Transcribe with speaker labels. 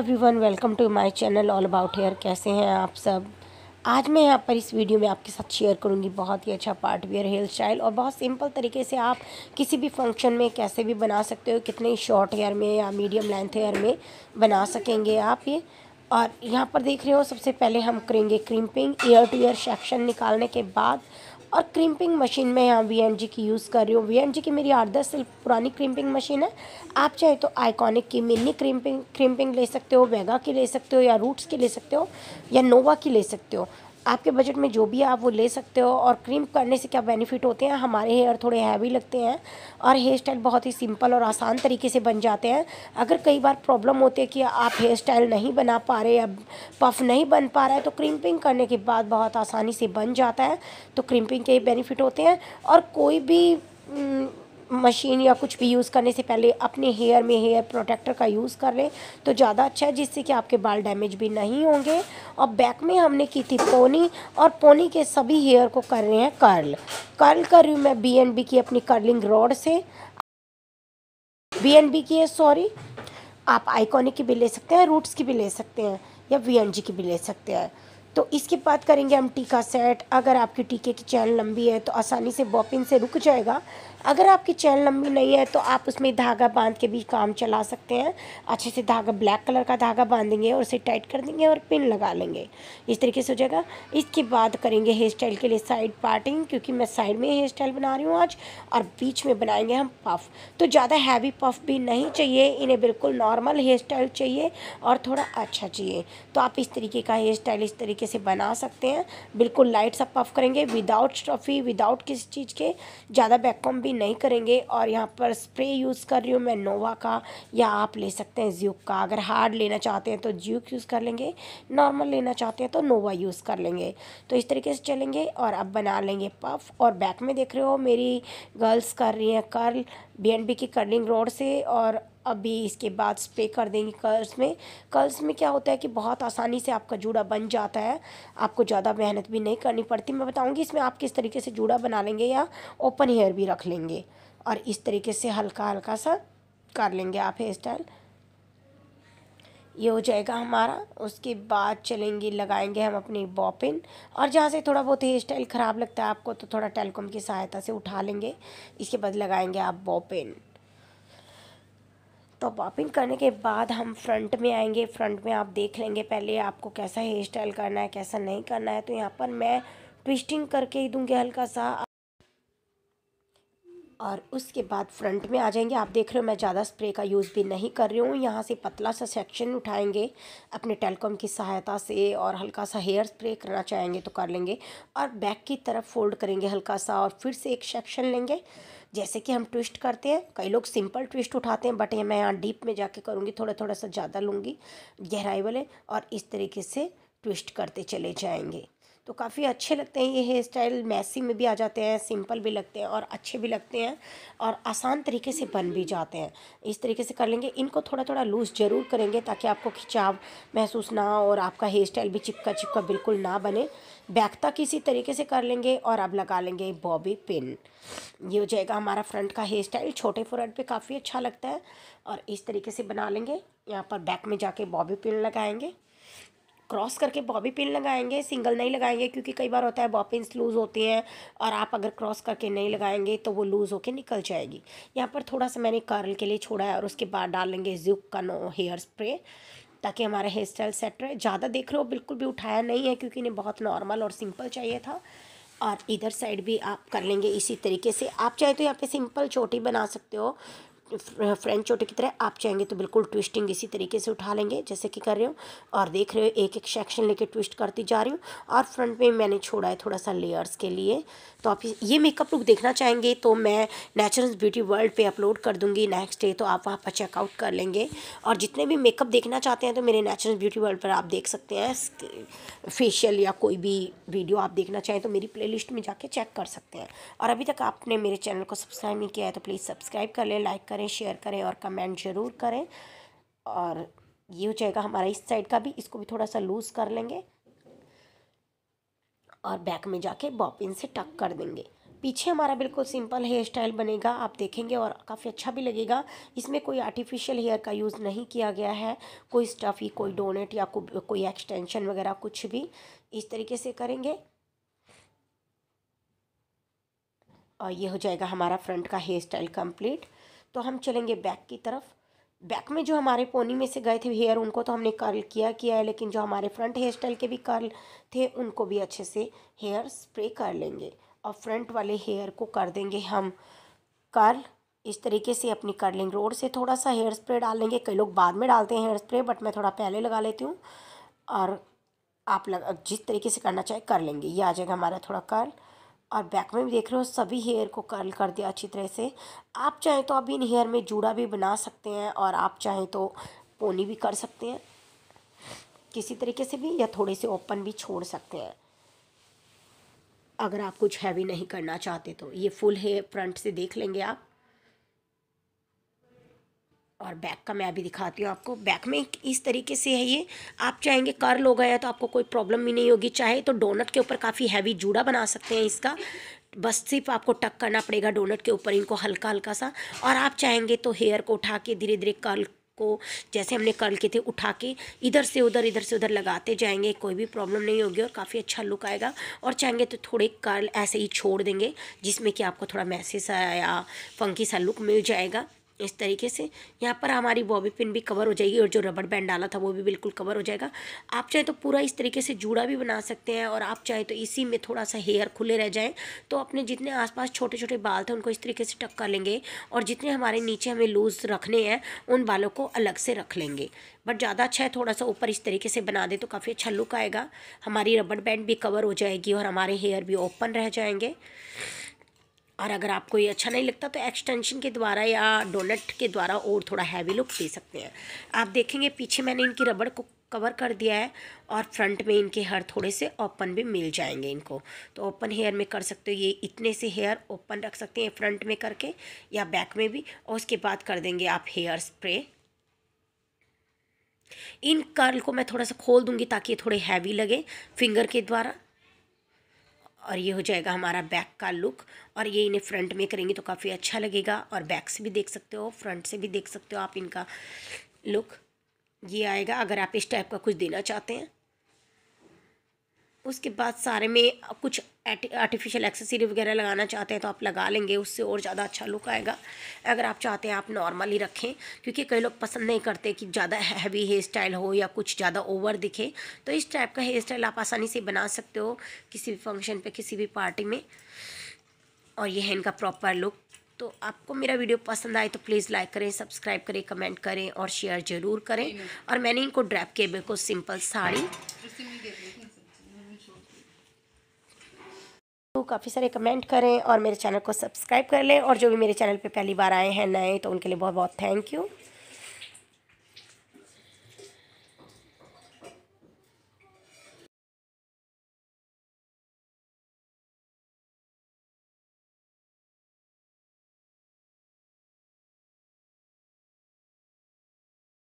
Speaker 1: everyone welcome to my channel all about hair कैसे हैं आप सब आज मैं यहाँ पर इस वीडियो में आपके साथ शेयर करूँगी बहुत ही अच्छा पार्ट वेयर हेयर स्टाइल और बहुत सिंपल तरीके से आप किसी भी फंक्शन में कैसे भी बना सकते हो कितने शॉर्ट हेयर में या मीडियम लेंथ हेयर में बना सकेंगे आप ये और यहाँ पर देख रहे हो सबसे पहले हम करेंगे crimping ear to ear section निकालने के बाद और क्रिम्पिंग मशीन में यहाँ वी की यूज़ कर रही हूँ वी की मेरी आठ दस साल पुरानी क्रिम्पिंग मशीन है आप चाहे तो आइकॉनिक की मिनी क्रिम्पिंग क्रिम्पिंग ले सकते हो वेगा की ले सकते हो या रूट्स की ले सकते हो या नोवा की ले सकते हो आपके बजट में जो भी है आप वो ले सकते हो और क्रीम करने से क्या बेनिफिट होते हैं हमारे हेयर थोड़े हैवी लगते हैं और हेयर स्टाइल बहुत ही सिंपल और आसान तरीके से बन जाते हैं अगर कई बार प्रॉब्लम होती है कि आप हेयर स्टाइल नहीं बना पा रहे या पफ नहीं बन पा रहा है तो क्रीमपिंग करने के बाद बहुत आसानी से बन जाता है तो क्रीमपिंग के बेनिफिट होते हैं और कोई भी हम्म, मशीन या कुछ भी यूज़ करने से पहले अपने हेयर में हेयर प्रोटेक्टर का यूज़ कर लें तो ज़्यादा अच्छा है जिससे कि आपके बाल डैमेज भी नहीं होंगे और बैक में हमने की थी पोनी और पोनी के सभी हेयर को कर रहे हैं कर्ल कर्ल कर रही हूँ मैं बी बी की अपनी कर्लिंग रॉड से बी बी की है सॉरी आप आइकॉनिक की भी ले सकते हैं रूट्स की भी ले सकते हैं या वी की भी ले सकते हैं तो इसके बाद करेंगे हम टीका सेट अगर आपकी टीके की चैन लंबी है तो आसानी से बॉपिन से रुक जाएगा अगर आपकी चैन लंबी नहीं है तो आप उसमें धागा बांध के भी काम चला सकते हैं अच्छे से धागा ब्लैक कलर का धागा बांधेंगे और उसे टाइट कर देंगे और पिन लगा लेंगे इस तरीके से हो जाएगा इसके बाद करेंगे हेयर स्टाइल के लिए साइड पार्टिंग क्योंकि मैं साइड में हेयर स्टाइल बना रही हूँ आज और बीच में बनाएंगे हम पफ तो ज़्यादा हैवी पफ भी नहीं चाहिए इन्हें बिल्कुल नॉर्मल हेयर स्टाइल चाहिए और थोड़ा अच्छा चाहिए तो आप इस तरीके का हेयर स्टाइल इस तरीके से बना सकते हैं बिल्कुल लाइट सा पफ करेंगे विदाउट ट्रॉफ़ी विदाउट किसी चीज़ के ज़्यादा बैककॉम भी भी नहीं करेंगे और यहाँ पर स्प्रे यूज़ कर रही हूँ मैं नोवा का या आप ले सकते हैं ज्यूक का अगर हार्ड लेना चाहते हैं तो ज्यूक यूज़ कर लेंगे नॉर्मल लेना चाहते हैं तो नोवा यूज़ कर लेंगे तो इस तरीके से चलेंगे और अब बना लेंगे पफ और बैक में देख रहे हो मेरी गर्ल्स कर रही हैं कर्ल बी की कर्लिंग रोड से और अभी इसके बाद स्प्रे कर देंगे कर्ल्स में कर्ल्स में क्या होता है कि बहुत आसानी से आपका जूड़ा बन जाता है आपको ज़्यादा मेहनत भी नहीं करनी पड़ती मैं बताऊँगी इसमें आप किस तरीके से जूड़ा बना लेंगे या ओपन हेयर भी रख लेंगे और इस तरीके से हल्का हल्का सा कर लेंगे आप हेयर स्टाइल ये हो जाएगा हमारा उसके बाद चलेंगे लगाएंगे हम अपनी बॉपिन और जहाँ से थोड़ा बहुत हेयर स्टाइल ख़राब लगता है आपको तो थोड़ा टेलकॉम की सहायता से उठा लेंगे इसके बाद लगाएंगे आप बॉपिन तो पॉपिंग करने के बाद हम फ्रंट में आएंगे फ्रंट में आप देख लेंगे पहले आपको कैसा हेयर स्टाइल करना है कैसा नहीं करना है तो यहाँ पर मैं ट्विस्टिंग करके ही दूंगी हल्का सा और उसके बाद फ्रंट में आ जाएंगे आप देख रहे हो मैं ज़्यादा स्प्रे का यूज़ भी नहीं कर रही हूँ यहाँ से पतला सा सेक्शन उठाएंगे अपने टेलकॉम की सहायता से और हल्का सा हेयर स्प्रे करना चाहेंगे तो कर लेंगे और बैक की तरफ फोल्ड करेंगे हल्का सा और फिर से एक सेक्शन लेंगे जैसे कि हम ट्विस्ट करते हैं कई लोग सिंपल ट्विस्ट उठाते हैं बट ये मैं यहाँ डीप में जाके करूँगी थोड़ा थोड़ा सा ज़्यादा लूँगी गहराई वाले और इस तरीके से ट्विस्ट करते चले जाएंगे तो काफ़ी अच्छे लगते हैं ये हेयर स्टाइल मैसी में भी आ जाते हैं सिंपल भी लगते हैं और अच्छे भी लगते हैं और आसान तरीके से बन भी जाते हैं इस तरीके से कर लेंगे इनको थोड़ा थोड़ा लूज़ ज़रूर करेंगे ताकि आपको खिंचाव महसूस ना हो और आपका हेयर स्टाइल भी चिपका चिपका बिल्कुल ना बने बैक तक इसी तरीके से कर लेंगे और अब लगा लेंगे बॉबी पिन ये हो जाएगा हमारा फ्रंट का हेयर स्टाइल छोटे फ्रंट पर काफ़ी अच्छा लगता है और इस तरीके से बना लेंगे यहाँ पर बैक में जाके बॉबी पिन लगाएंगे क्रॉस करके बॉबी पिन लगाएंगे सिंगल नहीं लगाएंगे क्योंकि कई बार होता है बॉपिन्स लूज़ होती हैं और आप अगर क्रॉस करके नहीं लगाएंगे तो वो लूज़ होकर निकल जाएगी यहाँ पर थोड़ा सा मैंने कर्ल के लिए छोड़ा है और उसके बाद डालेंगे जुक का नो हेयर स्प्रे ताकि हमारा हेयर स्टाइल सेट रहे ज़्यादा देख रहे हो बिल्कुल भी उठाया नहीं है क्योंकि इन्हें बहुत नॉर्मल और सिंपल चाहिए था और इधर साइड भी आप कर लेंगे इसी तरीके से आप चाहे तो यहाँ पे सिंपल चोटी बना सकते हो फ्रेंच चोटे की तरह आप चाहेंगे तो बिल्कुल ट्विस्टिंग इसी तरीके से उठा लेंगे जैसे कि कर रहे हो और देख रहे हो एक एक सेक्शन लेके ट्विस्ट करती जा रही हूँ और फ्रंट में मैंने छोड़ा है थोड़ा सा लेयर्स के लिए तो आप ये मेकअप लुक देखना चाहेंगे तो मैं नेचुरल ब्यूटी वर्ल्ड पर अपलोड कर दूँगी नेक्स्ट डे तो आप वहाँ पर चेकआउट कर लेंगे और जितने भी मेकअप देखना चाहते हैं तो मेरे नेचुरल ब्यूटी वर्ल्ड पर आप देख सकते हैं फेशियल या कोई भी वीडियो आप देखना चाहें तो मेरी प्ले में जाके चेक कर सकते हैं और अभी तक आपने मेरे चैनल को सब्सक्राइब नहीं किया है तो प्लीज़ सब्सक्राइब कर लें लाइक करें करें शेयर करें और कमेंट ज़रूर करें और ये हो जाएगा हमारा इस साइड का भी इसको भी थोड़ा सा लूज़ कर लेंगे और बैक में जाके बॉपिन से टक कर देंगे पीछे हमारा बिल्कुल सिंपल हेयर स्टाइल बनेगा आप देखेंगे और काफ़ी अच्छा भी लगेगा इसमें कोई आर्टिफिशियल हेयर का यूज़ नहीं किया गया है कोई स्टफ़ी कोई डोनेट या को, कोई एक्सटेंशन वगैरह कुछ भी इस तरीके से करेंगे और ये हो जाएगा हमारा फ्रंट का हेयर स्टाइल कंप्लीट तो हम चलेंगे बैक की तरफ बैक में जो हमारे पोनी में से गए थे हेयर उनको तो हमने कर्ल किया किया है लेकिन जो हमारे फ्रंट हेयर स्टाइल के भी कर्ल थे उनको भी अच्छे से हेयर स्प्रे कर लेंगे और फ्रंट वाले हेयर को कर देंगे हम कर्ल इस तरीके से अपनी कर्लिंग रोड से थोड़ा सा हेयर स्प्रे डाल लेंगे कई लोग बाद में डालते हैं हेयर स्प्रे बट मैं थोड़ा पहले लगा लेती हूँ और आप लग जिस तरीके से करना चाहे कर लेंगे ये आ जाएगा हमारा थोड़ा कर्ल और बैक में भी देख रहे हो सभी हेयर को कर्ल कर दिया अच्छी तरह से आप चाहें तो आप इन हेयर में जूड़ा भी बना सकते हैं और आप चाहें तो पोनी भी कर सकते हैं किसी तरीके से भी या थोड़े से ओपन भी छोड़ सकते हैं अगर आप कुछ हैवी नहीं करना चाहते तो ये फुल हेयर फ्रंट से देख लेंगे आप और बैक का मैं अभी दिखाती हूँ आपको बैक में इस तरीके से है ये आप चाहेंगे कर लो गया तो आपको कोई प्रॉब्लम भी नहीं होगी चाहे तो डोनट के ऊपर काफ़ी हैवी जूड़ा बना सकते हैं इसका बस सिर्फ आपको टक करना पड़ेगा डोनट के ऊपर इनको हल्का हल्का सा और आप चाहेंगे तो हेयर को उठा के धीरे धीरे कर्ल को जैसे हमने कर्ल किए थे उठा के इधर से उधर इधर से उधर लगाते जाएंगे कोई भी प्रॉब्लम नहीं होगी और काफ़ी अच्छा लुक आएगा और चाहेंगे तो थोड़े कर्ल ऐसे ही छोड़ देंगे जिसमें कि आपको थोड़ा मैसेज या फंकी सा लुक मिल जाएगा इस तरीके से यहाँ पर हमारी बॉबी पिन भी कवर हो जाएगी और जो रबड़ बैंड डाला था वो भी बिल्कुल कवर हो जाएगा आप चाहे तो पूरा इस तरीके से जूड़ा भी बना सकते हैं और आप चाहे तो इसी में थोड़ा सा हेयर खुले रह जाएँ तो अपने जितने आसपास छोटे छोटे बाल थे उनको इस तरीके से टक कर लेंगे और जितने हमारे नीचे हमें लूज़ रखने हैं उन बालों को अलग से रख लेंगे बट ज़्यादा अच्छा है थोड़ा सा ऊपर इस तरीके से बना दे तो काफ़ी अच्छा लुक आएगा हमारी रबड़ बैंड भी कवर हो जाएगी और हमारे हेयर भी ओपन रह जाएंगे और अगर आपको ये अच्छा नहीं लगता तो एक्सटेंशन के द्वारा या डोनट के द्वारा और थोड़ा हैवी लुक दे सकते हैं आप देखेंगे पीछे मैंने इनकी रबड़ को कवर कर दिया है और फ्रंट में इनके हेयर थोड़े से ओपन भी मिल जाएंगे इनको तो ओपन हेयर में कर सकते हो ये इतने से हेयर ओपन रख सकते हैं फ्रंट में करके या बैक में भी और उसके बाद कर देंगे आप हेयर स्प्रे इन कर्ल को मैं थोड़ा सा खोल दूंगी ताकि ये थोड़े हैवी लगे फिंगर के द्वारा और ये हो जाएगा हमारा बैक का लुक और ये इन्हें फ्रंट में करेंगे तो काफ़ी अच्छा लगेगा और बैक से भी देख सकते हो फ्रंट से भी देख सकते हो आप इनका लुक ये आएगा अगर आप इस टाइप का कुछ देना चाहते हैं उसके बाद सारे में कुछ आर्टिफिशियल एक्सेसरी वगैरह लगाना चाहते हैं तो आप लगा लेंगे उससे और ज़्यादा अच्छा लुक आएगा अगर आप चाहते हैं आप नॉर्मल ही रखें क्योंकि कई लोग पसंद नहीं करते कि ज़्यादा हैवी हेयर स्टाइल हो या कुछ ज़्यादा ओवर दिखे तो इस टाइप का हेयर स्टाइल आप आसानी से बना सकते हो किसी भी फंक्शन पर किसी भी पार्टी में और यह है इनका प्रॉपर लुक तो आपको मेरा वीडियो पसंद आए तो प्लीज़ लाइक करें सब्सक्राइब करें कमेंट करें और शेयर ज़रूर करें और मैंने इनको ड्रैप के बिल्कुल सिंपल साड़ी तो काफ़ी सारे कमेंट करें और मेरे चैनल को सब्सक्राइब कर लें और जो भी मेरे चैनल पे पहली बार आए हैं नए तो उनके लिए बहुत बहुत थैंक यू